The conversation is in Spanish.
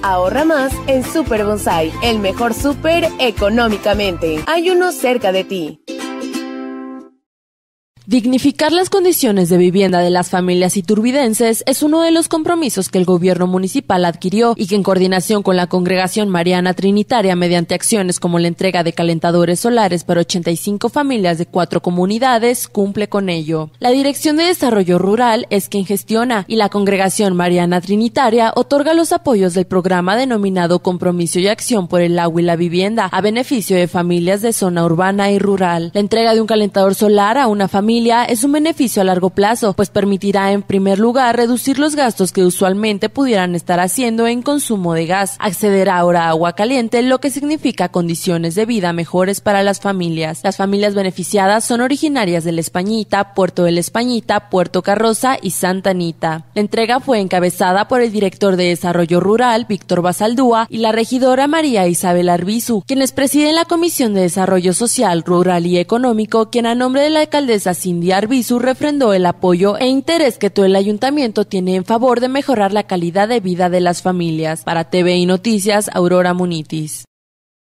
Ahorra más en Super Bonsai, el mejor super económicamente. Hay uno cerca de ti. Dignificar las condiciones de vivienda de las familias iturbidenses es uno de los compromisos que el gobierno municipal adquirió y que en coordinación con la congregación mariana trinitaria mediante acciones como la entrega de calentadores solares para 85 familias de cuatro comunidades cumple con ello. La Dirección de Desarrollo Rural es quien gestiona y la congregación mariana trinitaria otorga los apoyos del programa denominado Compromiso y Acción por el Agua y la Vivienda a beneficio de familias de zona urbana y rural. La entrega de un calentador solar a una familia es un beneficio a largo plazo, pues permitirá en primer lugar reducir los gastos que usualmente pudieran estar haciendo en consumo de gas, acceder ahora a agua caliente, lo que significa condiciones de vida mejores para las familias. Las familias beneficiadas son originarias de La Españita, Puerto de La Españita, Puerto Carroza y Santa Anita. La entrega fue encabezada por el director de Desarrollo Rural, Víctor Basaldúa, y la regidora María Isabel Arbizu, quienes presiden la Comisión de Desarrollo Social, Rural y Económico, quien a nombre de la alcaldesa Cindy Arbizu refrendó el apoyo e interés que todo el ayuntamiento tiene en favor de mejorar la calidad de vida de las familias. Para TV y Noticias, Aurora Munitis.